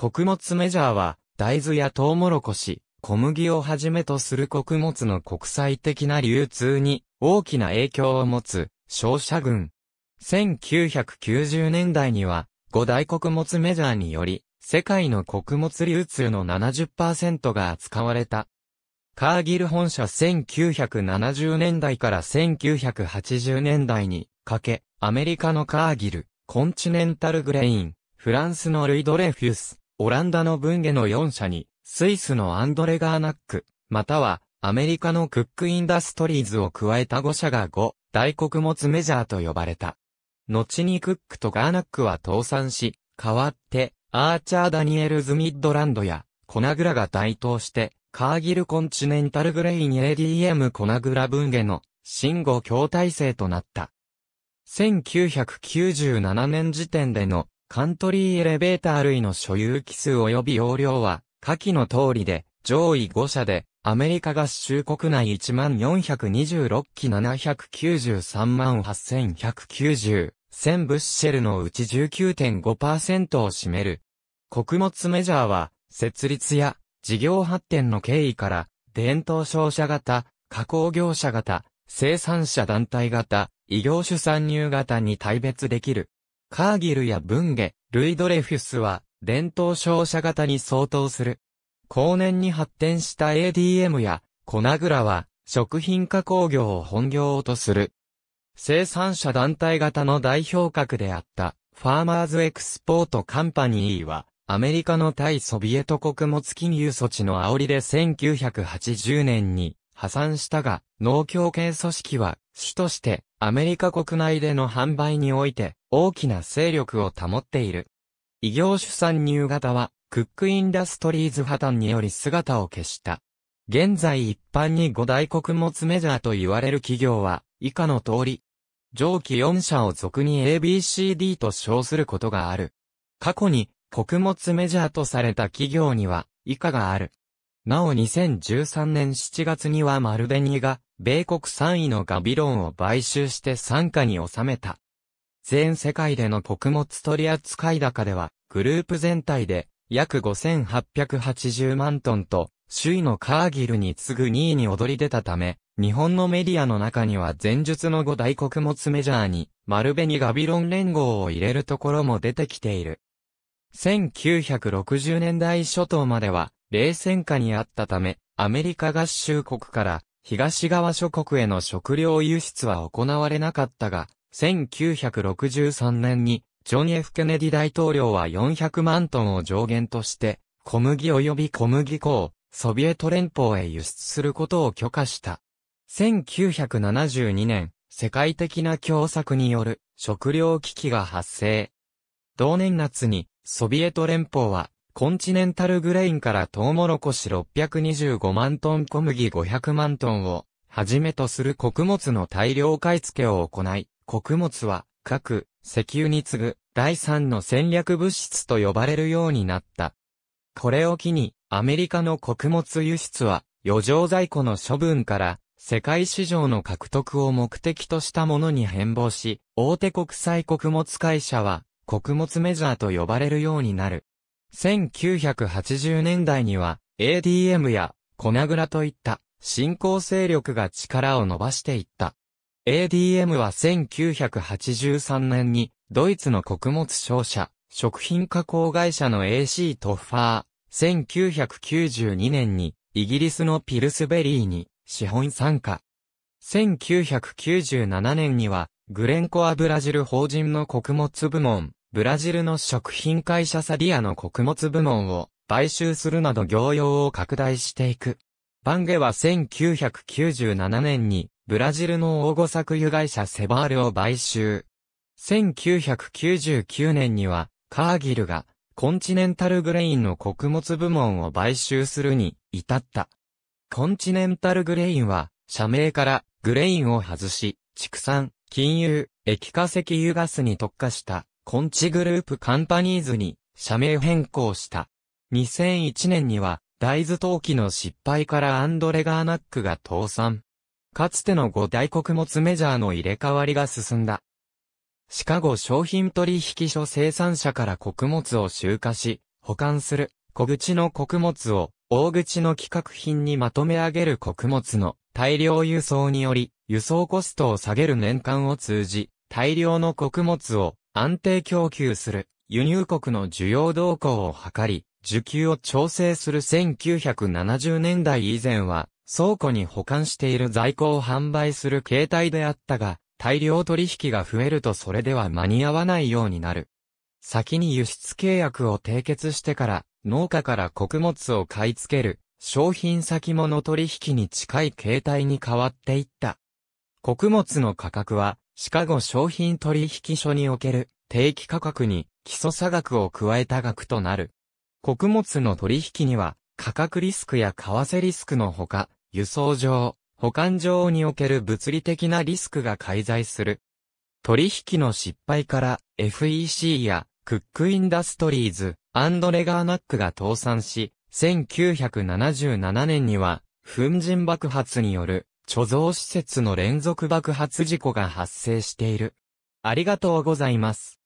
穀物メジャーは、大豆やトウモロコシ、小麦をはじめとする穀物の国際的な流通に大きな影響を持つ商社群。1990年代には五大穀物メジャーにより世界の穀物流通の70%が扱われた。カーギル本社1970年代から1980年代にかけアメリカのカーギル、コンチネンタルグレイン、フランスのルイドレフュス、オランダの文ゲの4社に、スイスのアンドレガーナック、またはアメリカのクックインダストリーズを加えた5社が5、大穀物メジャーと呼ばれた。後にクックとガーナックは倒産し、代わって、アーチャー・ダニエルズ・ミッドランドや、コナグラが台頭して、カーギル・コンチネンタル・グレイン ADM・ コナグラ文ゲの、新語筐体制となった。1997年時点でのカントリーエレベーター類の所有機数及び容量は、下記の通りで、上位5社で、アメリカ合衆国内1426機793万8190、1000ブッシェルのうち19.5%を占める。穀物メジャーは、設立や事業発展の経緯から、伝統商社型、加工業者型、生産者団体型、異業種参入型に大別できる。カーギルやブンゲ、ルイ・ドレフュスは、伝統商社型に相当する。後年に発展した ADM や、コナグラは、食品加工業を本業とする。生産者団体型の代表格であった、ファーマーズ・エクスポート・カンパニーは、アメリカの対ソビエト穀物金融措置の煽りで1980年に破産したが、農協系組織は主としてアメリカ国内での販売において大きな勢力を保っている。異業種参入型は、クックインダストリーズ破綻により姿を消した。現在一般に5大穀物メジャーと言われる企業は、以下の通り。上記4社を俗に ABCD と称することがある。過去に、穀物メジャーとされた企業には、以下がある。なお2013年7月にはマルデニが、米国3位のガビロンを買収して参加に収めた。全世界での穀物取扱高では、グループ全体で約5880万トンと、首位のカーギルに次ぐ2位に躍り出たため、日本のメディアの中には前述の5大穀物メジャーに、丸紅ガビロン連合を入れるところも出てきている。1960年代初頭までは、冷戦下にあったため、アメリカ合衆国から東側諸国への食料輸出は行われなかったが、1963年に、ジョン・ F・ ケネディ大統領は400万トンを上限として、小麦及び小麦粉をソビエト連邦へ輸出することを許可した。1972年、世界的な共作による食糧危機が発生。同年夏に、ソビエト連邦は、コンチネンタルグレインからトウモロコシ625万トン小麦500万トンを、はじめとする穀物の大量買い付けを行い、穀物は、各石油に次ぐ第三の戦略物質と呼ばれるようになった。これを機に、アメリカの穀物輸出は、余剰在庫の処分から、世界市場の獲得を目的としたものに変貌し、大手国際穀物会社は、穀物メジャーと呼ばれるようになる。1980年代には、ADM や、コナグラといった、新興勢力が力を伸ばしていった。ADM は1983年に、ドイツの穀物商社、食品加工会社の AC トッファー、1992年に、イギリスのピルスベリーに、資本参加。1997年には、グレンコアブラジル法人の穀物部門、ブラジルの食品会社サディアの穀物部門を買収するなど業用を拡大していく。バンゲは1997年にブラジルの大御作油会社セバールを買収。1999年には、カーギルが、コンチネンタルグレインの穀物部門を買収するに、至った。コンチネンタルグレインは、社名から、グレインを外し、畜産、金融、液化石油ガスに特化した、コンチグループカンパニーズに、社名変更した。2001年には、大豆陶器の失敗からアンドレガーナックが倒産。かつての五大穀物メジャーの入れ替わりが進んだ。シカゴ商品取引所生産者から穀物を集荷し、保管する小口の穀物を大口の規格品にまとめ上げる穀物の大量輸送により、輸送コストを下げる年間を通じ、大量の穀物を安定供給する輸入国の需要動向を図り、需給を調整する1970年代以前は、倉庫に保管している在庫を販売する形態であったが、大量取引が増えるとそれでは間に合わないようになる。先に輸出契約を締結してから、農家から穀物を買い付ける、商品先物取引に近い形態に変わっていった。穀物の価格は、シカゴ商品取引所における定期価格に基礎差額を加えた額となる。穀物の取引には、価格リスクや為替リスクのほか、輸送上、保管上における物理的なリスクが介在する。取引の失敗から FEC やクックインダストリーズ、アンドレガーナックが倒産し、1977年には、粉塵爆発による貯蔵施設の連続爆発事故が発生している。ありがとうございます。